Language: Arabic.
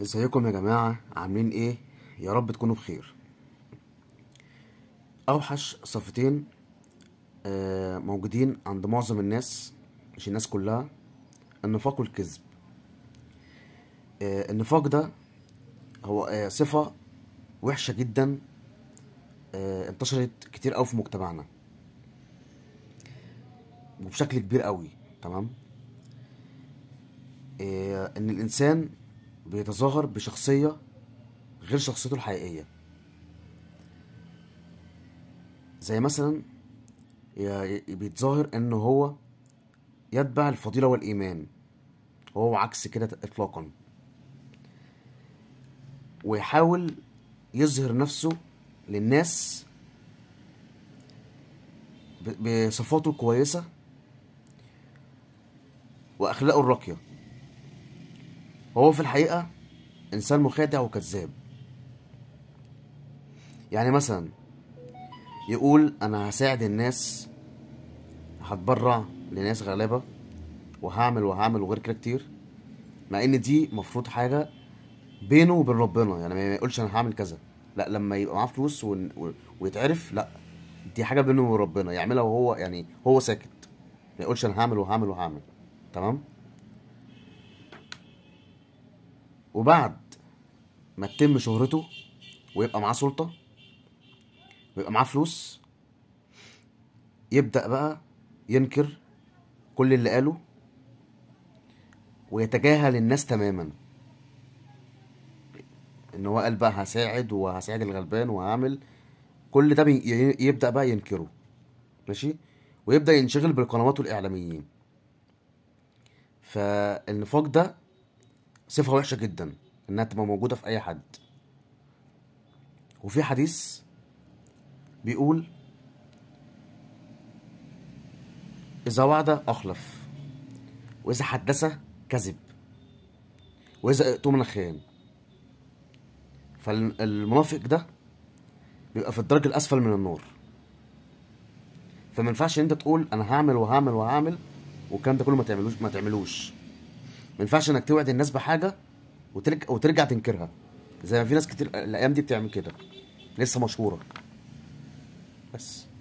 ازيكم يا جماعة عاملين ايه يا رب تكونوا بخير اوحش صفتين آه، موجودين عند معظم الناس مش الناس كلها النفاق والكذب آه، النفاق ده هو آه، صفة وحشة جدا انتشرت كتير قوي في مجتمعنا وبشكل كبير قوي تمام ان الانسان بيتظاهر بشخصية غير شخصيته الحقيقية زي مثلا بيتظاهر ان هو يتبع الفضيلة والإيمان هو عكس كده إطلاقا ويحاول يظهر نفسه للناس بصفاته الكويسة وأخلاقه الراقية هو في الحقيقة إنسان مخادع وكذاب يعني مثلا يقول أنا هساعد الناس هتبرع لناس غلابة وهعمل وهعمل وغير كده كتير مع إن دي مفروض حاجة بينه وبين ربنا يعني ما يقولش أنا هعمل كذا لا لما يبقى معاه فلوس ويتعرف لا دي حاجة بينه وبين ربنا يعملها وهو يعني هو ساكت ما يقولش أنا هعمل وهعمل وهعمل تمام وبعد ما تتم شهرته ويبقى معاه سلطة ويبقى معاه فلوس يبدأ بقى ينكر كل اللي قاله ويتجاهل الناس تماما ان هو قال بقى هساعد وهساعد الغلبان وهعمل كل ده يعني يبدأ بقى ينكره ماشي ويبدأ ينشغل بالقنوات والإعلاميين فالنفاق ده صفه وحشه جدا انها تبقى موجوده في اي حد وفي حديث بيقول اذا وعد اخلف واذا حدث كذب واذا من خيان فالمنافق ده بيبقى في الدرج الاسفل من النور فما ينفعش انت تقول انا هعمل وهعمل وهعمل والكلام ده كله ما تعملوش ما تعملوش ما ينفعش انك توعد الناس بحاجه وترجع وترجع تنكرها زي ما في ناس كتير الايام دي بتعمل كده لسه مشهوره بس